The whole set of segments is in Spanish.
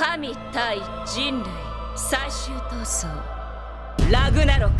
神対人類最終闘争ラグナロク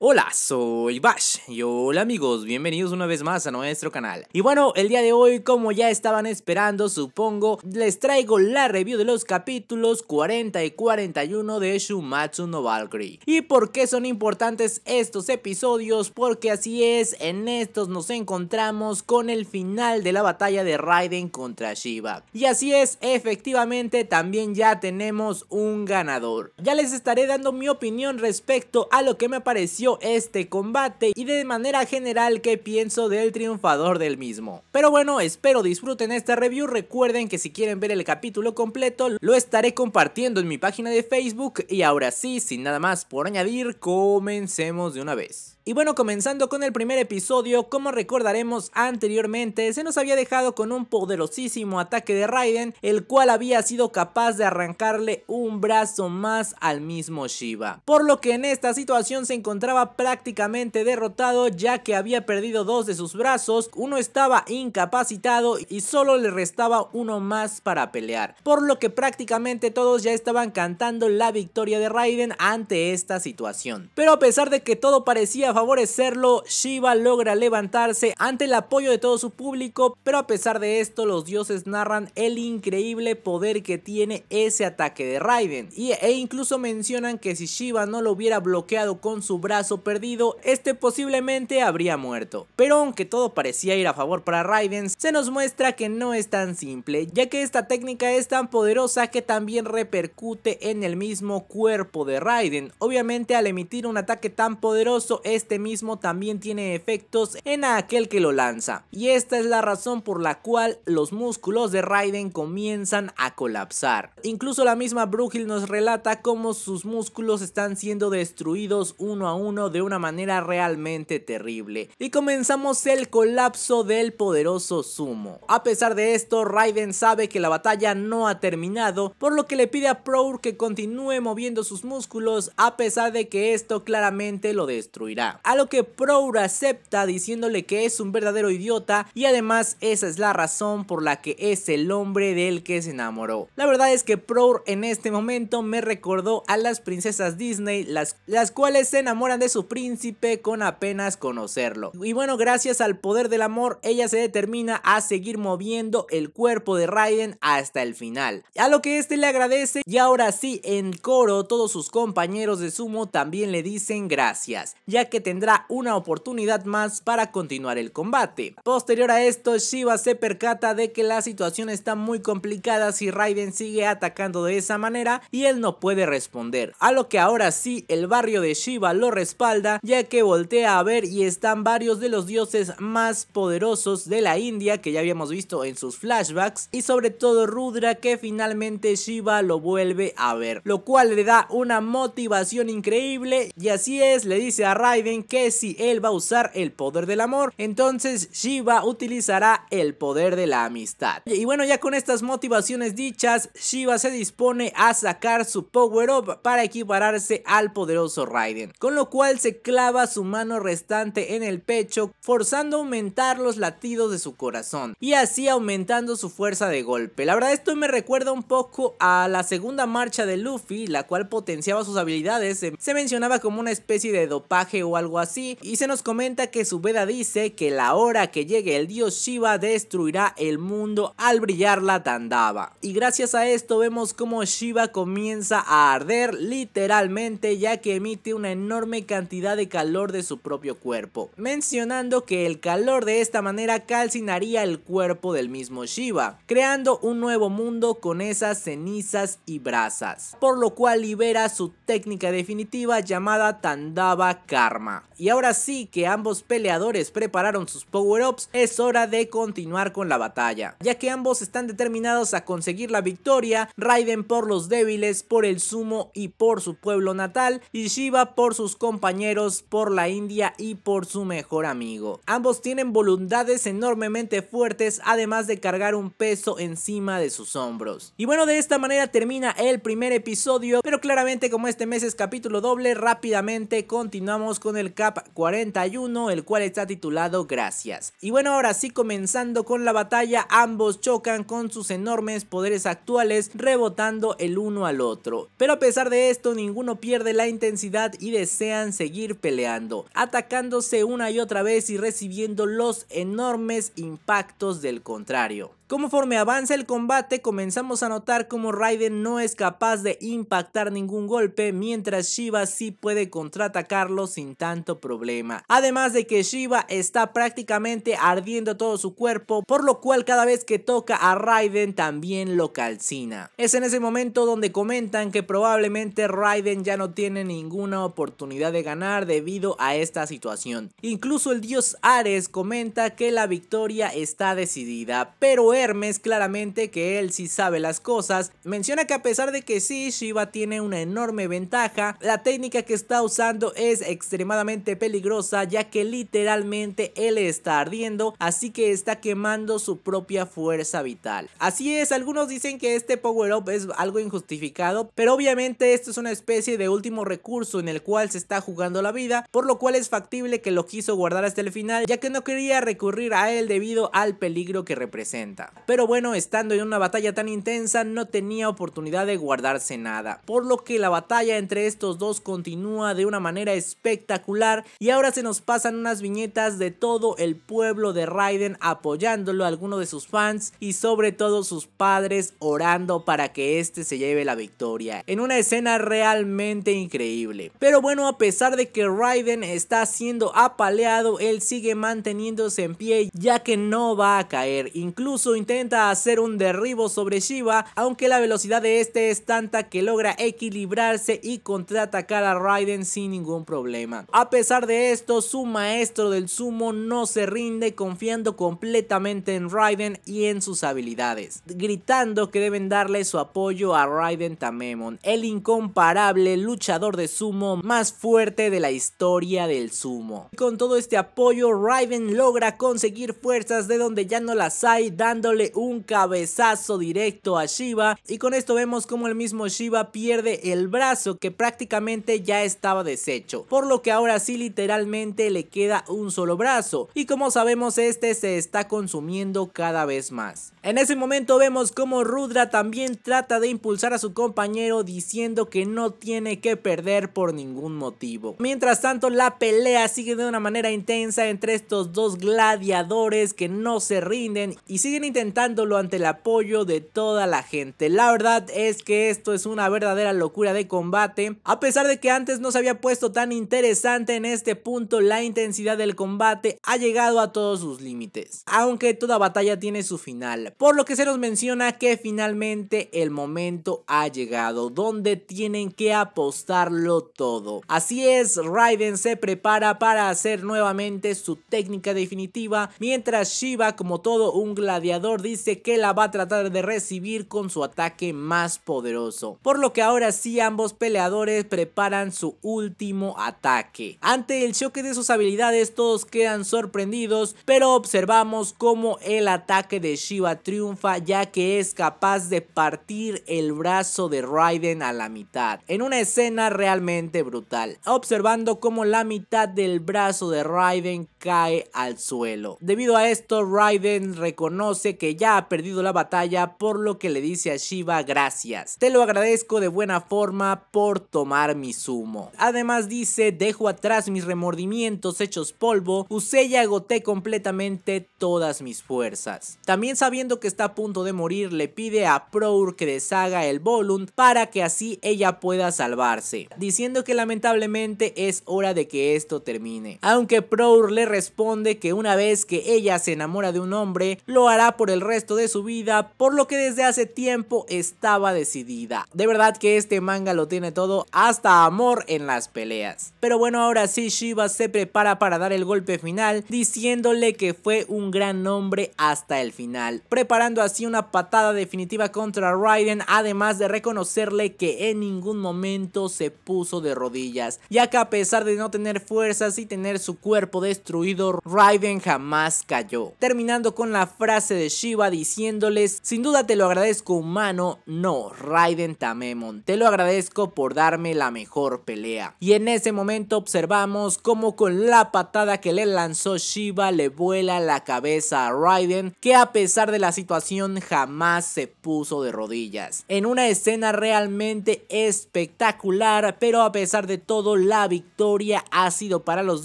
Hola, soy Bash y hola amigos, bienvenidos una vez más a nuestro canal. Y bueno, el día de hoy, como ya estaban esperando, supongo, les traigo la review de los capítulos 40 y 41 de Shumatsu no Valkyrie. ¿Y por qué son importantes estos episodios? Porque así es, en estos nos encontramos con el final de la batalla de Raiden contra Shiva. Y así es, efectivamente, también ya tenemos un ganador. Ya les estaré dando mi opinión respecto a lo que me pareció este combate y de manera general qué pienso del triunfador del mismo. Pero bueno, espero disfruten esta review, recuerden que si quieren ver el capítulo completo lo estaré compartiendo en mi página de Facebook y ahora sí, sin nada más por añadir, comencemos de una vez. Y bueno, comenzando con el primer episodio, como recordaremos anteriormente, se nos había dejado con un poderosísimo ataque de Raiden, el cual había sido capaz de arrancarle un brazo más al mismo Shiva. Por lo que en esta situación se encontraba prácticamente derrotado ya que había perdido dos de sus brazos, uno estaba incapacitado y solo le restaba uno más para pelear, por lo que prácticamente todos ya estaban cantando la victoria de Raiden ante esta situación. Pero a pesar de que todo parecía favorecerlo, Shiva logra levantarse ante el apoyo de todo su público, pero a pesar de esto los dioses narran el increíble poder que tiene ese ataque de Raiden e incluso mencionan que si Shiva no lo hubiera bloqueado con su brazo perdido, este posiblemente habría muerto. Pero aunque todo parecía ir a favor para Raiden, se nos muestra que no es tan simple, ya que esta técnica es tan poderosa que también repercute en el mismo cuerpo de Raiden. Obviamente al emitir un ataque tan poderoso, este mismo también tiene efectos en aquel que lo lanza. Y esta es la razón por la cual los músculos de Raiden comienzan a colapsar. Incluso la misma Brugil nos relata cómo sus músculos están siendo destruidos uno a uno de una manera realmente terrible y comenzamos el colapso del poderoso Sumo. A pesar de esto, Raiden sabe que la batalla no ha terminado, por lo que le pide a Prour que continúe moviendo sus músculos a pesar de que esto claramente lo destruirá. A lo que Prour acepta diciéndole que es un verdadero idiota y además esa es la razón por la que es el hombre del que se enamoró. La verdad es que Prour en este momento me recordó a las princesas Disney, las, las cuales se enamoran de su príncipe con apenas conocerlo. Y bueno, gracias al poder del amor, ella se determina a seguir moviendo el cuerpo de Raiden hasta el final. A lo que este le agradece y ahora sí, en coro, todos sus compañeros de sumo también le dicen gracias, ya que tendrá una oportunidad más para continuar el combate. Posterior a esto, Shiva se percata de que la situación está muy complicada si Raiden sigue atacando de esa manera y él no puede responder. A lo que ahora sí, el barrio de Shiva lo responde espalda ya que voltea a ver y están varios de los dioses más poderosos de la India que ya habíamos visto en sus flashbacks y sobre todo Rudra que finalmente Shiva lo vuelve a ver, lo cual le da una motivación increíble y así es, le dice a Raiden que si él va a usar el poder del amor, entonces Shiva utilizará el poder de la amistad. Y bueno, ya con estas motivaciones dichas, Shiva se dispone a sacar su power up para equipararse al poderoso Raiden, con lo cual se clava su mano restante en el pecho, forzando a aumentar los latidos de su corazón y así aumentando su fuerza de golpe. La verdad esto me recuerda un poco a la segunda marcha de Luffy, la cual potenciaba sus habilidades, se mencionaba como una especie de dopaje o algo así y se nos comenta que su veda dice que la hora que llegue el dios Shiva destruirá el mundo al brillar la Tandava. Y gracias a esto vemos como Shiva comienza a arder literalmente ya que emite una enorme cantidad de calor de su propio cuerpo, mencionando que el calor de esta manera calcinaría el cuerpo del mismo Shiva, creando un nuevo mundo con esas cenizas y brasas, por lo cual libera su técnica definitiva llamada Tandava Karma. Y ahora sí que ambos peleadores prepararon sus power-ups, es hora de continuar con la batalla, ya que ambos están determinados a conseguir la victoria, Raiden por los débiles, por el sumo y por su pueblo natal, y Shiva por sus compañeros compañeros, por la India y por su mejor amigo. Ambos tienen voluntades enormemente fuertes, además de cargar un peso encima de sus hombros. Y bueno, de esta manera termina el primer episodio, pero claramente como este mes es capítulo doble, rápidamente continuamos con el cap 41, el cual está titulado Gracias. Y bueno, ahora sí comenzando con la batalla, ambos chocan con sus enormes poderes actuales, rebotando el uno al otro. Pero a pesar de esto, ninguno pierde la intensidad y desean seguir peleando, atacándose una y otra vez y recibiendo los enormes impactos del contrario. Conforme avanza el combate, comenzamos a notar cómo Raiden no es capaz de impactar ningún golpe, mientras Shiva sí puede contraatacarlo sin tanto problema. Además de que Shiva está prácticamente ardiendo todo su cuerpo, por lo cual cada vez que toca a Raiden también lo calcina. Es en ese momento donde comentan que probablemente Raiden ya no tiene ninguna oportunidad de ganar debido a esta situación. Incluso el dios Ares comenta que la victoria está decidida, pero Hermes claramente que él sí sabe las cosas. Menciona que a pesar de que sí, Shiva tiene una enorme ventaja, la técnica que está usando es extremadamente peligrosa ya que literalmente él está ardiendo, así que está quemando su propia fuerza vital. Así es, algunos dicen que este power up es algo injustificado, pero obviamente esto es una especie de último recurso en el cual se está jugando la vida, por lo cual es factible que lo quiso guardar hasta el final ya que no quería recurrir a él debido al peligro que representa. Pero bueno, estando en una batalla tan intensa no tenía oportunidad de guardarse nada, por lo que la batalla entre estos dos continúa de una manera espectacular y ahora se nos pasan unas viñetas de todo el pueblo de Raiden apoyándolo, a alguno de sus fans y sobre todo sus padres orando para que este se lleve la victoria, en una escena realmente increíble. Pero bueno, a pesar de que Raiden está siendo apaleado, él sigue manteniéndose en pie ya que no va a caer, incluso intenta hacer un derribo sobre Shiva, aunque la velocidad de este es tanta que logra equilibrarse y contraatacar a Raiden sin ningún problema. A pesar de esto, su maestro del sumo no se rinde confiando completamente en Raiden y en sus habilidades, gritando que deben darle su apoyo a Raiden Tamemon, el incomparable luchador de sumo más fuerte de la historia del sumo. Con todo este apoyo, Raiden logra conseguir fuerzas de donde ya no las hay, dando un cabezazo directo a Shiva y con esto vemos como el mismo Shiva pierde el brazo que prácticamente ya estaba deshecho, por lo que ahora sí literalmente le queda un solo brazo y como sabemos este se está consumiendo cada vez más. En ese momento vemos como Rudra también trata de impulsar a su compañero diciendo que no tiene que perder por ningún motivo. Mientras tanto la pelea sigue de una manera intensa entre estos dos gladiadores que no se rinden y siguen intentando intentándolo ante el apoyo de toda la gente. La verdad es que esto es una verdadera locura de combate. A pesar de que antes no se había puesto tan interesante en este punto, la intensidad del combate ha llegado a todos sus límites. Aunque toda batalla tiene su final. Por lo que se nos menciona que finalmente el momento ha llegado. Donde tienen que apostarlo todo. Así es, Raiden se prepara para hacer nuevamente su técnica definitiva. Mientras Shiva como todo un gladiador dice que la va a tratar de recibir con su ataque más poderoso. Por lo que ahora sí ambos peleadores preparan su último ataque. Ante el choque de sus habilidades todos quedan sorprendidos, pero observamos cómo el ataque de Shiva triunfa ya que es capaz de partir el brazo de Raiden a la mitad. En una escena realmente brutal, observando cómo la mitad del brazo de Raiden cae al suelo. Debido a esto Raiden reconoce que ya ha perdido la batalla por lo que le dice a Shiva gracias. Te lo agradezco de buena forma por tomar mi sumo. Además dice dejo atrás mis remordimientos hechos polvo, usé y agoté completamente todas mis fuerzas. También sabiendo que está a punto de morir le pide a Prour que deshaga el Volunt para que así ella pueda salvarse, diciendo que lamentablemente es hora de que esto termine. Aunque Prour le responde que una vez que ella se enamora de un hombre, lo hará por el resto de su vida, por lo que desde hace tiempo estaba decidida. De verdad que este manga lo tiene todo, hasta amor en las peleas. Pero bueno, ahora sí Shiva se prepara para dar el golpe final, diciéndole que fue un gran hombre hasta el final, preparando así una patada definitiva contra Raiden, además de reconocerle que en ningún momento se puso de rodillas, ya que a pesar de no tener fuerzas y tener su cuerpo destruido, Raiden jamás cayó. Terminando con la frase de Shiva diciéndoles, sin duda te lo agradezco humano, no, Raiden Tamemon, te lo agradezco por darme la mejor pelea. Y en ese momento observamos como con la patada que le lanzó Shiva le vuela la cabeza a Raiden, que a pesar de la situación jamás se puso de rodillas. En una escena realmente espectacular, pero a pesar de todo la victoria ha sido para los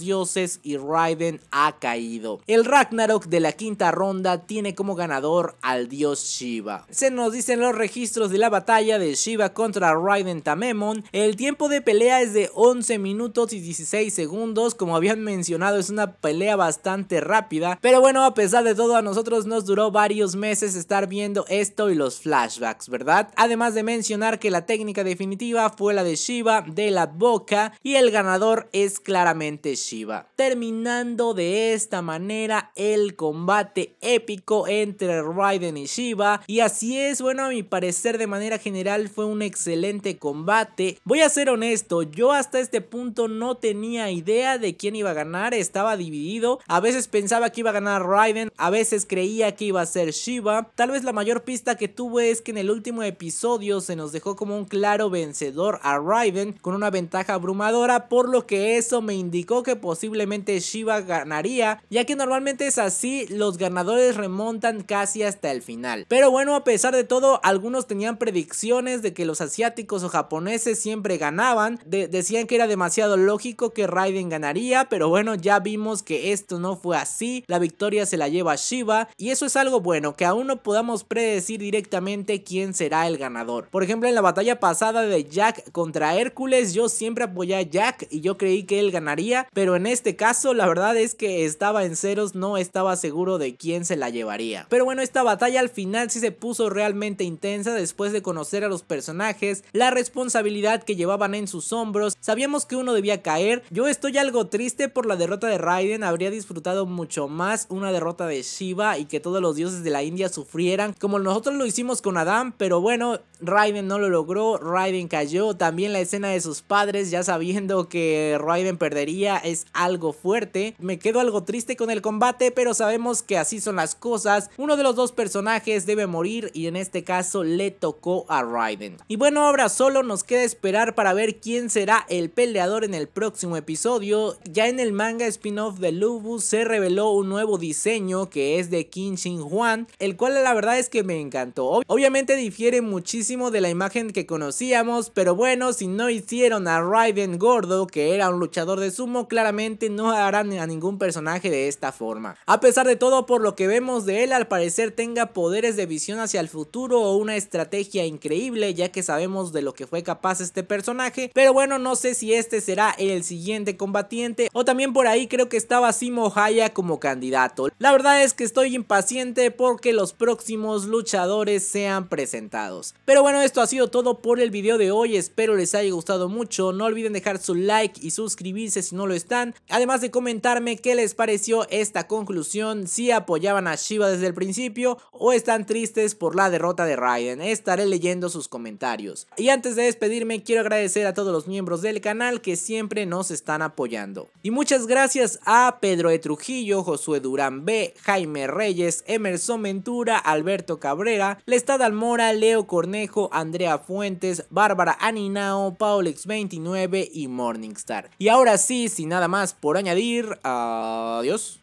dioses y Raiden ha caído. El Ragnarok de la quinta ronda tiene como ganador al dios Shiva. Se nos dicen los registros de la batalla de Shiva contra Raiden Tamemon, el tiempo de pelea es de 11 minutos y 16 segundos, como habían mencionado es una pelea bastante rápida, pero bueno a pesar de todo a nosotros nos duró varios meses estar viendo esto y los flashbacks, ¿verdad? Además de mencionar que la técnica definitiva fue la de Shiva de la boca y el ganador es claramente Shiva. Terminando de esta manera el combate épico en entre Raiden y Shiva. Y así es, bueno, a mi parecer de manera general fue un excelente combate. Voy a ser honesto, yo hasta este punto no tenía idea de quién iba a ganar, estaba dividido. A veces pensaba que iba a ganar Raiden, a veces creía que iba a ser Shiva. Tal vez la mayor pista que tuve es que en el último episodio se nos dejó como un claro vencedor a Raiden con una ventaja abrumadora, por lo que eso me indicó que posiblemente Shiva ganaría, ya que normalmente es así, los ganadores remontan casi hasta el final. Pero bueno, a pesar de todo, algunos tenían predicciones de que los asiáticos o japoneses siempre ganaban. decían que era demasiado lógico que Raiden ganaría, pero bueno, ya vimos que esto no fue así. La victoria se la lleva Shiva y eso es algo bueno, que aún no podamos predecir directamente quién será el ganador. Por ejemplo, en la batalla pasada de Jack contra Hércules, yo siempre apoyé a Jack y yo creí que él ganaría, pero en este caso la verdad es que estaba en ceros, no estaba seguro de quién se la llevaría. Pero bueno, esta batalla al final sí se puso realmente intensa después de conocer a los personajes, la responsabilidad que llevaban en sus hombros, sabíamos que uno debía caer, yo estoy algo triste por la derrota de Raiden, habría disfrutado mucho más una derrota de Shiva y que todos los dioses de la India sufrieran, como nosotros lo hicimos con Adam, pero bueno, Raiden no lo logró, Raiden cayó, también la escena de sus padres ya sabiendo que Raiden perdería es algo fuerte, me quedo algo triste con el combate, pero sabemos que así son las cosas, uno de los dos personajes debe morir y en este caso le tocó a Raiden. Y bueno, ahora solo nos queda esperar para ver quién será el peleador en el próximo episodio. Ya en el manga spin-off de Lubu se reveló un nuevo diseño que es de Kim Shin Juan, el cual la verdad es que me encantó. Obviamente difiere muchísimo de la imagen que conocíamos, pero bueno, si no hicieron a Raiden gordo, que era un luchador de sumo, claramente no harán a ningún personaje de esta forma. A pesar de todo, por lo que vemos de él, al parecer tenga poderes de visión hacia el futuro o una estrategia increíble ya que sabemos de lo que fue capaz este personaje, pero bueno no sé si este será el siguiente combatiente o también por ahí creo que estaba Simo Haya como candidato. La verdad es que estoy impaciente porque los próximos luchadores sean presentados. Pero bueno esto ha sido todo por el video de hoy, espero les haya gustado mucho, no olviden dejar su like y suscribirse si no lo están, además de comentarme qué les pareció esta conclusión, si apoyaban a Shiva desde el principio o están tristes por la derrota de Ryan. Estaré leyendo sus comentarios. Y antes de despedirme, quiero agradecer a todos los miembros del canal que siempre nos están apoyando. Y muchas gracias a Pedro de Trujillo, Josué Durán B, Jaime Reyes, Emerson Ventura, Alberto Cabrera, Lestad Almora, Leo Cornejo, Andrea Fuentes, Bárbara Aninao, Paulex29 y Morningstar. Y ahora sí, sin nada más por añadir, adiós.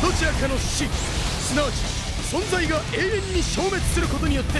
どちらかの死すなわち存在が永遠に消滅することによって